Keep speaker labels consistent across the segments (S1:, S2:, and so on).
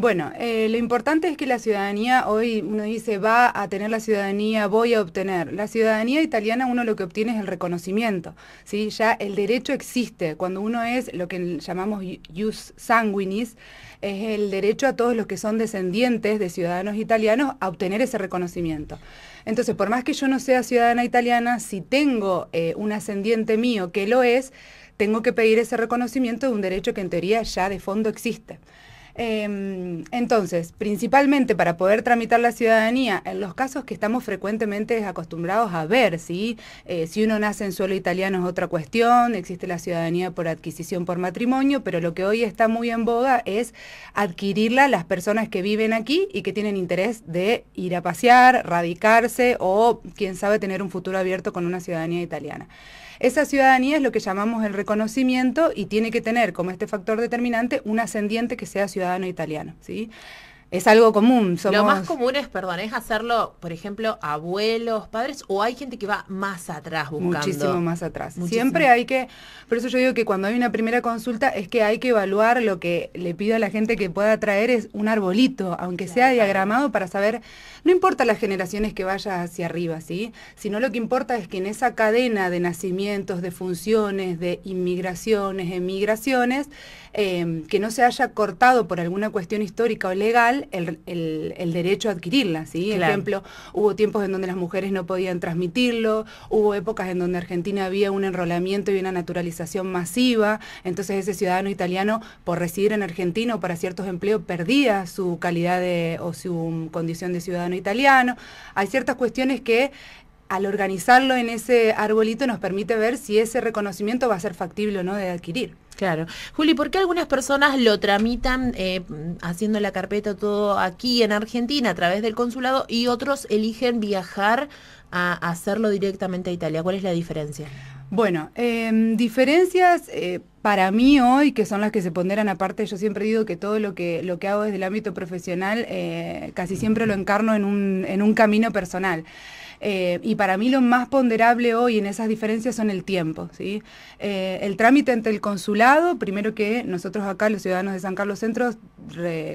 S1: Bueno, eh, lo importante es que la ciudadanía, hoy uno dice, va a tener la ciudadanía, voy a obtener. La ciudadanía italiana uno lo que obtiene es el reconocimiento, ¿sí? Ya el derecho existe. Cuando uno es lo que llamamos jus sanguinis, es el derecho a todos los que son descendientes de ciudadanos italianos a obtener ese reconocimiento. Entonces, por más que yo no sea ciudadana italiana, si tengo eh, un ascendiente mío que lo es, tengo que pedir ese reconocimiento de un derecho que en teoría ya de fondo existe. Em, entonces, principalmente para poder tramitar la ciudadanía, en los casos que estamos frecuentemente acostumbrados a ver, eh, si uno nace en suelo italiano es otra cuestión, existe la ciudadanía por adquisición por matrimonio, pero lo que hoy está muy en boga es adquirirla las personas que viven aquí y que tienen interés de ir a pasear, radicarse o, quién sabe, tener un futuro abierto con una ciudadanía italiana. Esa ciudadanía es lo que llamamos el reconocimiento y tiene que tener como este factor determinante un ascendiente que sea ciudadano italiano. ¿sí? es algo común. Lo más
S2: común es, perdón, es hacerlo, por ejemplo, abuelos,
S1: padres, o hay gente que va más
S2: atrás buscando. Muchísimo más
S1: atrás. Siempre hay que, por eso yo digo que cuando hay una primera consulta es que hay que evaluar lo que le pido a la gente que pueda traer es un arbolito, aunque sea diagramado, para saber, no importa las generaciones que vaya hacia arriba, ¿sí? Sino lo que importa es que en esa cadena de nacimientos, de funciones, de inmigraciones, emigraciones, eh, que no se haya cortado por alguna cuestión histórica o legal, el, derecho a adquirirla, ¿sí? Ejemplo, hubo tiempos en donde las mujeres no podían transmitirlo, hubo épocas en donde Argentina había un enrolamiento y una naturalización masiva, entonces ese ciudadano italiano, por residir en Argentina o para ciertos empleos, perdía su calidad o su condición de ciudadano italiano. Hay ciertas cuestiones que al organizarlo en ese arbolito nos permite ver si ese reconocimiento va a ser factible o no de adquirir. Claro. Juli, ¿por qué algunas personas lo tramitan eh, haciendo
S2: la carpeta todo aquí en Argentina a través del consulado y otros eligen viajar
S1: a hacerlo directamente a Italia? ¿Cuál es la diferencia? Bueno, em, diferencias... Eh, para mí hoy, que son las que se ponderan aparte, yo siempre digo que todo lo que, lo que hago desde el ámbito profesional eh, casi siempre lo encarno en un, camino personal. Eh, y para mí lo más ponderable hoy en esas diferencias son el tiempo. ¿sí? Eh, el trámite ante el consulado, primero que nosotros acá, los ciudadanos de San Carlos Centros,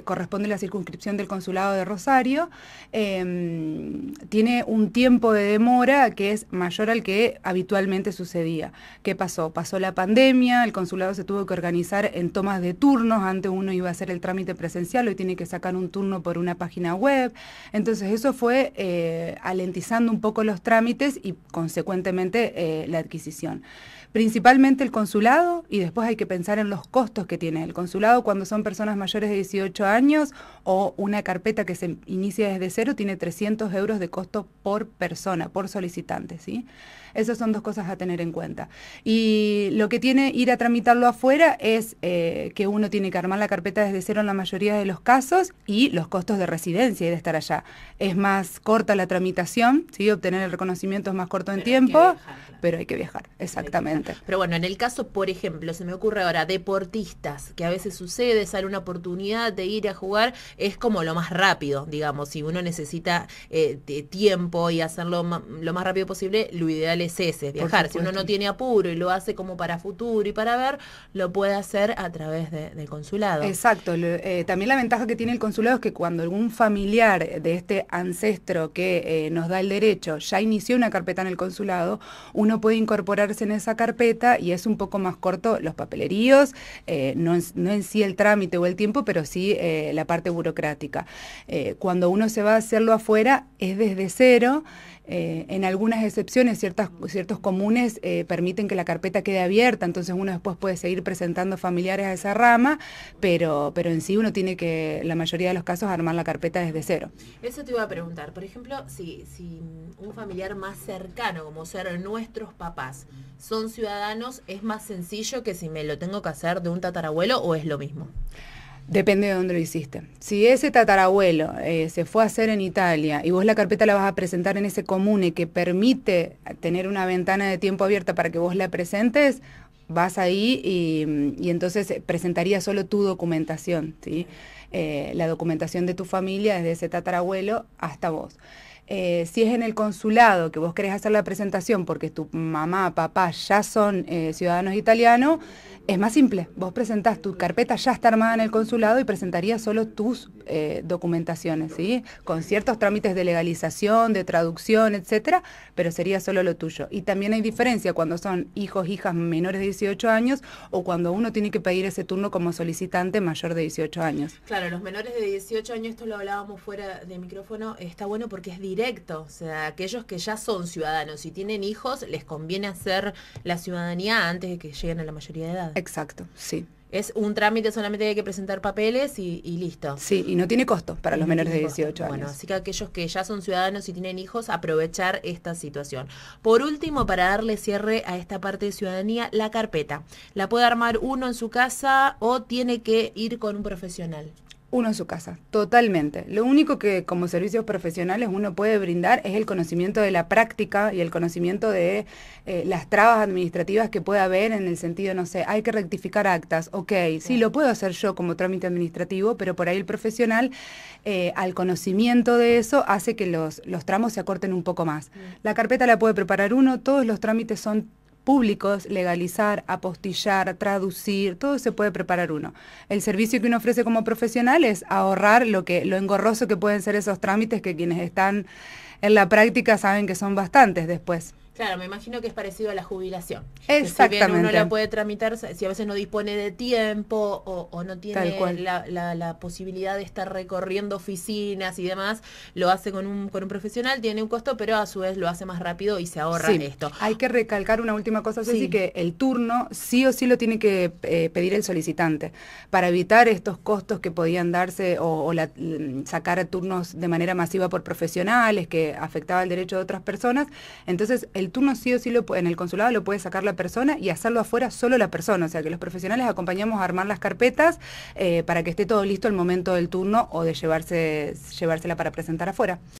S1: corresponde a la circunscripción del Consulado de Rosario, em, tiene un tiempo de demora que es mayor al que habitualmente sucedía. ¿Qué pasó? Pasó la pandemia, el consulado se tuvo que organizar en tomas de turnos, antes uno iba a hacer el trámite presencial, hoy tiene que sacar un turno por una página web. Entonces eso fue eh, alentizando un poco los trámites y consecuentemente eh, la adquisición principalmente el consulado y después hay que pensar en los costos que tiene el consulado cuando son personas mayores de 18 años o una carpeta que se inicia desde cero tiene 300 euros de costo por persona, por solicitante, ¿sí? Esas son dos cosas a tener en cuenta. Y lo que tiene ir a tramitarlo afuera es eh, que uno tiene que armar la carpeta desde cero en la mayoría de los casos y los costos de residencia y de estar allá. Es más corta la tramitación, ¿sí? Obtener el reconocimiento es más corto en tiempo, pero hay que viajar, exactamente. Pero
S2: bueno, en el caso, por ejemplo, se me ocurre ahora, deportistas, que a veces sucede, sale una oportunidad de ir a jugar es como lo más rápido, digamos, si uno necesita eh, tiempo y hacerlo lo más rápido posible, lo ideal es ese, viajar. Si uno no tiene apuro y lo hace como para futuro
S1: y para ver, lo puede hacer a través del consulado. Exacto, eh, también la ventaja que tiene el consulado es que cuando algún familiar de este ancestro que eh, nos da el derecho ya inició una carpeta en el consulado, uno puede incorporarse en esa carpeta y es un poco más corto los papeleríos, eh, no, no, en, sí el trámite o el tiempo, pero sí eh, la parte burocrática. Eh, cuando uno se va a hacerlo afuera es desde cero. Eh, en algunas excepciones, ciertos comunes permiten que la carpeta quede abierta, entonces uno después puede seguir presentando familiares a esa rama, pero, pero en sí uno tiene que, la mayoría de los casos, armar la carpeta desde cero.
S2: Eso te iba a preguntar, por ejemplo, si, si un familiar más cercano, como ser nuestros papás, son ciudadanos, ¿es más sencillo
S1: que si me lo tengo que hacer de un tatarabuelo o es lo mismo? Depende de dónde lo hiciste. Si ese tatarabuelo eh, se fue a hacer en Italia y vos la carpeta la vas a presentar en ese comune que permite tener una ventana de tiempo abierta para que vos la presentes, vas ahí y, entonces eh, presentaría solo tu documentación, eh, la documentación de tu familia desde ese tatarabuelo hasta vos. Eh, si es en el consulado que vos querés hacer la presentación porque tu mamá, papá ya son eh, ciudadanos italianos, es más simple. Vos presentás, tu carpeta ya está armada en el consulado y presentarías solo tus eh, documentaciones, ¿sí? Con ciertos trámites de legalización, de traducción, etcétera, pero sería solo lo tuyo. Y también hay diferencia cuando son hijos, hijas menores de 18 años o cuando uno tiene que pedir ese turno como solicitante mayor de 18 años.
S2: Claro, los menores de 18 años, esto lo hablábamos fuera de micrófono, está bueno porque es directo, o sea, aquellos que ya son ciudadanos y tienen hijos, les conviene hacer la ciudadanía antes de que lleguen a la mayoría de edad.
S1: Exacto, sí.
S2: Es un trámite, solamente hay que presentar papeles y, listo.
S1: Sí, y no tiene costo para los menores de 18 años. Bueno, así que
S2: aquellos que ya son ciudadanos y tienen hijos, aprovechar esta situación. Por último, para darle cierre a esta parte de ciudadanía, la carpeta. ¿La puede armar uno en su casa o tiene que ir con un profesional?
S1: uno en su casa, totalmente. Lo único que como servicios profesionales uno puede brindar es el conocimiento de la práctica y el conocimiento de eh, las trabas administrativas que pueda haber en el sentido, no sé, hay que rectificar actas, ok, sí, lo puedo hacer yo como trámite administrativo, pero por ahí el profesional eh, al conocimiento de eso hace que los, los tramos se acorten un poco más. Mm. La carpeta la puede preparar uno, todos los trámites son públicos, legalizar, apostillar, traducir, todo se puede preparar uno. El servicio que uno ofrece como profesional es ahorrar lo, que, lo engorroso que pueden ser esos trámites que quienes están en la práctica saben que son bastantes después.
S2: Claro, me imagino que es parecido a la jubilación. Exactamente. Si bien uno la puede tramitar, si a veces no dispone de tiempo o, no tiene la, posibilidad de estar recorriendo oficinas y demás, lo hace con un, con un profesional, tiene un costo, pero a su vez lo
S1: hace más rápido y se ahorra en esto. Hay que recalcar una última cosa, Ceci, que el turno sí o sí lo tiene que eh, pedir el solicitante para evitar estos costos que podían darse o, la, mm, sacar turnos de manera masiva por profesionales que afectaba el derecho de otras personas. Entonces, el el turno sí o sí lo, en el consulado lo puede sacar la persona y hacerlo afuera solo la persona. O sea que los profesionales acompañamos a armar las carpetas eh, para que esté todo listo el momento del turno o de llevarse, llevársela para presentar afuera.